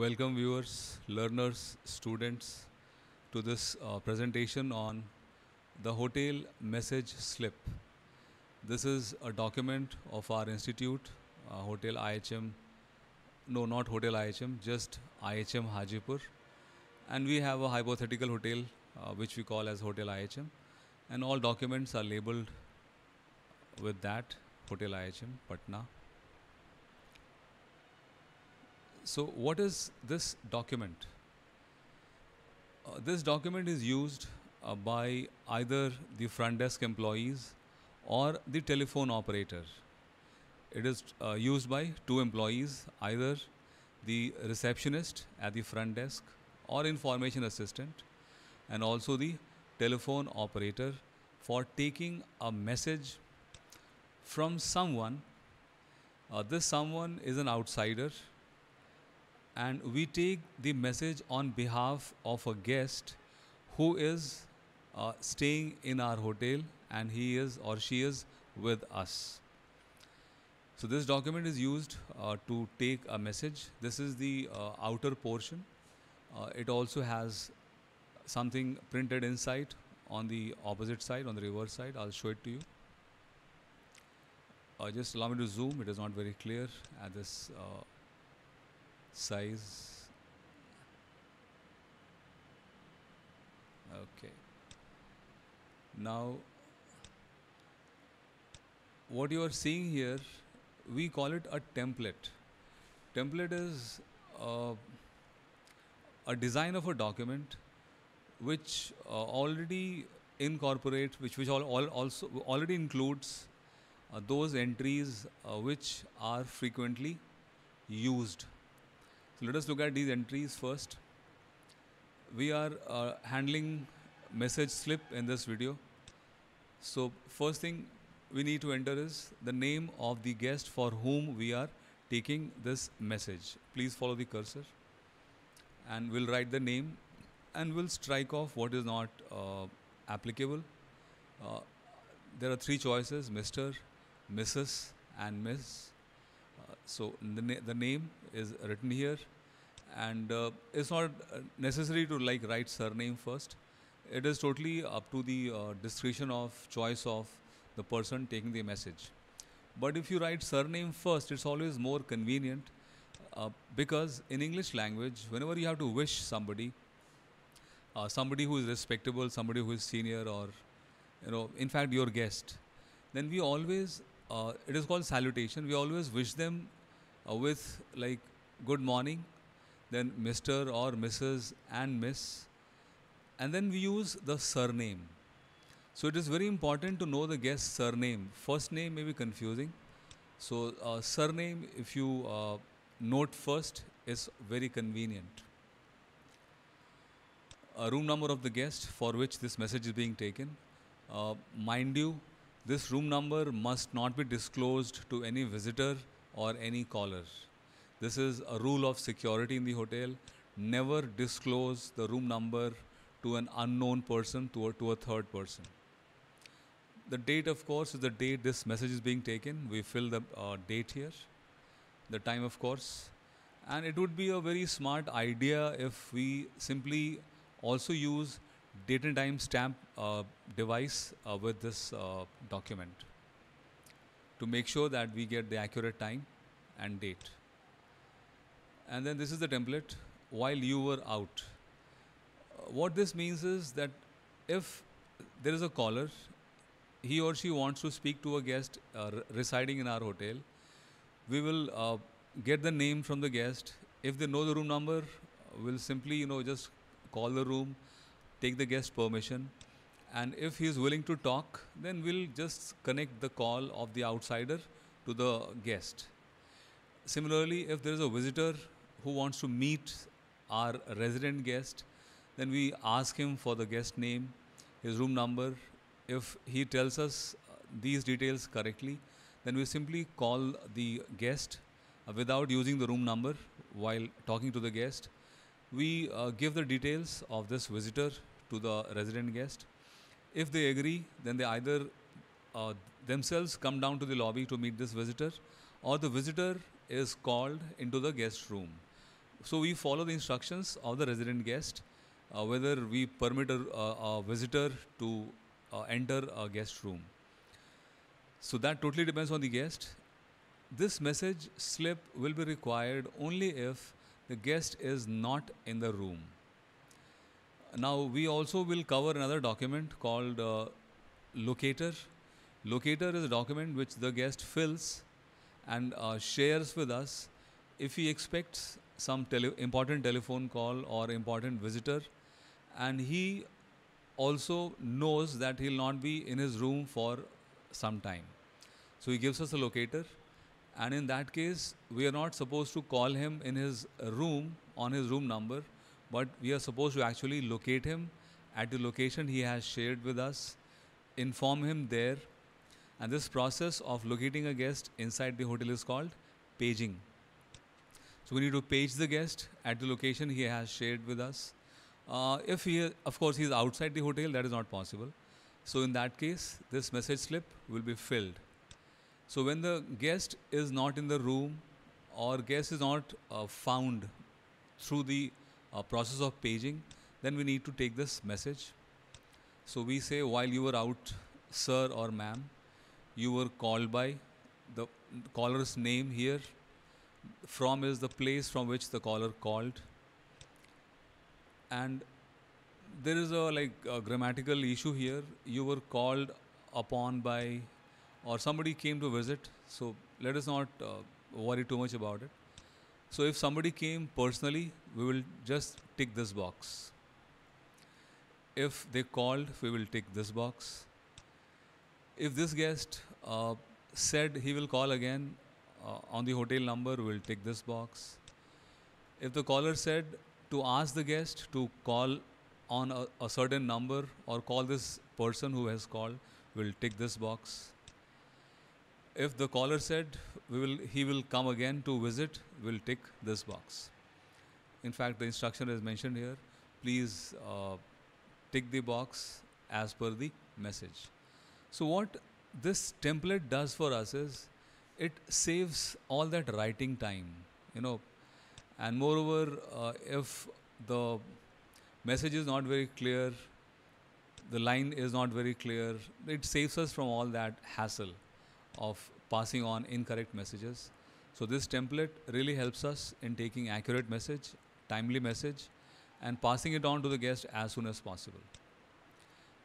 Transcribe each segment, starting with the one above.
Welcome viewers, learners, students to this uh, presentation on the hotel message slip. This is a document of our institute, uh, Hotel IHM, no not Hotel IHM, just IHM Hajipur. And we have a hypothetical hotel uh, which we call as Hotel IHM and all documents are labeled with that Hotel IHM Patna So, what is this document? Uh, this document is used uh, by either the front desk employees or the telephone operator. It is uh, used by two employees, either the receptionist at the front desk or information assistant, and also the telephone operator for taking a message from someone. Uh, this someone is an outsider and we take the message on behalf of a guest who is uh, staying in our hotel and he is or she is with us. So this document is used uh, to take a message. This is the uh, outer portion. Uh, it also has something printed inside on the opposite side, on the reverse side. I'll show it to you. Uh, just allow me to zoom. It is not very clear at this uh, size okay now what you are seeing here we call it a template template is uh, a design of a document which uh, already incorporates which which all, all also already includes uh, those entries uh, which are frequently used so let us look at these entries first. We are uh, handling message slip in this video. So first thing we need to enter is the name of the guest for whom we are taking this message. Please follow the cursor and we'll write the name and we'll strike off what is not uh, applicable. Uh, there are three choices, Mr., Mrs. and Miss. Uh, so the, na the name is written here and uh, it's not uh, necessary to like write surname first it is totally up to the uh, discretion of choice of the person taking the message but if you write surname first it's always more convenient uh, because in english language whenever you have to wish somebody uh, somebody who is respectable somebody who is senior or you know in fact your guest then we always uh, it is called salutation we always wish them uh, with like good morning, then Mr. or Mrs. and Miss, and then we use the surname. So it is very important to know the guest's surname. First name may be confusing. So uh, surname, if you uh, note first, is very convenient. A room number of the guest for which this message is being taken. Uh, mind you, this room number must not be disclosed to any visitor or any caller. This is a rule of security in the hotel. Never disclose the room number to an unknown person, to a, to a third person. The date, of course, is the date this message is being taken. We fill the uh, date here, the time, of course. And it would be a very smart idea if we simply also use date and time stamp uh, device uh, with this uh, document to make sure that we get the accurate time and date. And then this is the template while you were out. What this means is that if there is a caller, he or she wants to speak to a guest uh, residing in our hotel, we will uh, get the name from the guest. If they know the room number, we'll simply, you know, just call the room, take the guest permission, and if he is willing to talk, then we'll just connect the call of the outsider to the guest. Similarly, if there is a visitor who wants to meet our resident guest, then we ask him for the guest name, his room number. If he tells us uh, these details correctly, then we simply call the guest uh, without using the room number while talking to the guest. We uh, give the details of this visitor to the resident guest. If they agree, then they either uh, themselves come down to the lobby to meet this visitor, or the visitor is called into the guest room. So we follow the instructions of the resident guest, uh, whether we permit a, a, a visitor to uh, enter a guest room. So that totally depends on the guest. This message slip will be required only if the guest is not in the room. Now, we also will cover another document called uh, Locator. Locator is a document which the guest fills and uh, shares with us if he expects some tele important telephone call or important visitor and he also knows that he'll not be in his room for some time. So he gives us a locator and in that case we are not supposed to call him in his room on his room number but we are supposed to actually locate him at the location he has shared with us, inform him there, and this process of locating a guest inside the hotel is called paging. So we need to page the guest at the location he has shared with us. Uh, if he, of course, he is outside the hotel, that is not possible. So in that case, this message slip will be filled. So when the guest is not in the room or guest is not uh, found through the uh, process of paging, then we need to take this message. So we say while you were out, sir or ma'am, you were called by the caller's name here. From is the place from which the caller called. And there is a like a grammatical issue here. You were called upon by or somebody came to visit. So let us not uh, worry too much about it. So if somebody came personally, we will just tick this box. If they called, we will tick this box. If this guest uh, said he will call again uh, on the hotel number, we will tick this box. If the caller said to ask the guest to call on a, a certain number or call this person who has called, we will tick this box. If the caller said will, he will come again to visit, we'll tick this box. In fact, the instruction is mentioned here. Please uh, tick the box as per the message. So what this template does for us is it saves all that writing time, you know. And moreover, uh, if the message is not very clear, the line is not very clear, it saves us from all that hassle of passing on incorrect messages. So this template really helps us in taking accurate message, timely message, and passing it on to the guest as soon as possible.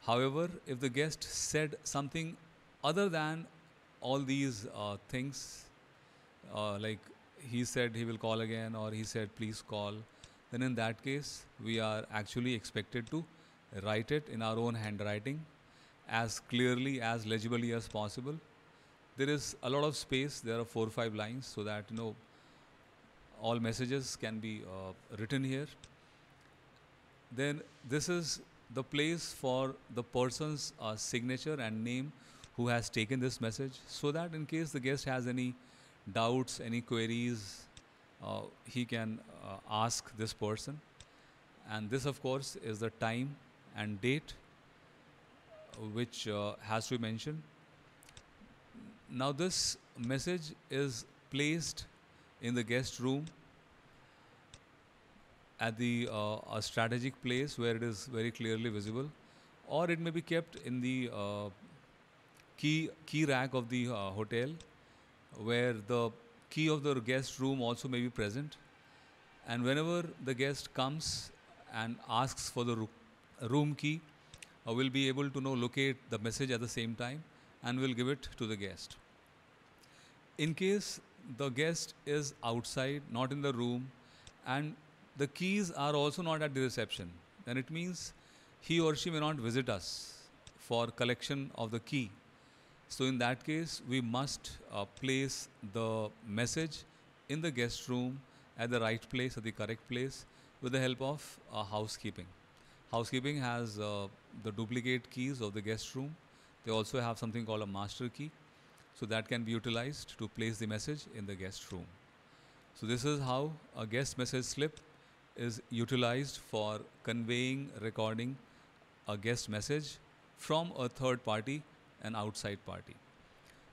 However, if the guest said something other than all these uh, things, uh, like he said he will call again or he said please call, then in that case, we are actually expected to write it in our own handwriting as clearly, as legibly as possible there is a lot of space. There are four or five lines so that you know all messages can be uh, written here. Then this is the place for the person's uh, signature and name who has taken this message so that in case the guest has any doubts, any queries, uh, he can uh, ask this person. And this of course is the time and date which uh, has to be mentioned now, this message is placed in the guest room at the uh, a strategic place where it is very clearly visible, or it may be kept in the uh, key key rack of the uh, hotel, where the key of the guest room also may be present. And whenever the guest comes and asks for the room key, uh, will be able to know locate the message at the same time and will give it to the guest in case the guest is outside, not in the room, and the keys are also not at the reception, then it means he or she may not visit us for collection of the key. So in that case, we must uh, place the message in the guest room at the right place, at the correct place, with the help of uh, housekeeping. Housekeeping has uh, the duplicate keys of the guest room. They also have something called a master key. So that can be utilized to place the message in the guest room. So this is how a guest message slip is utilized for conveying, recording a guest message from a third party, an outside party.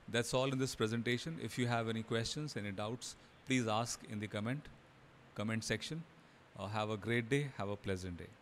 That's all in this presentation. If you have any questions, any doubts, please ask in the comment, comment section. Uh, have a great day. Have a pleasant day.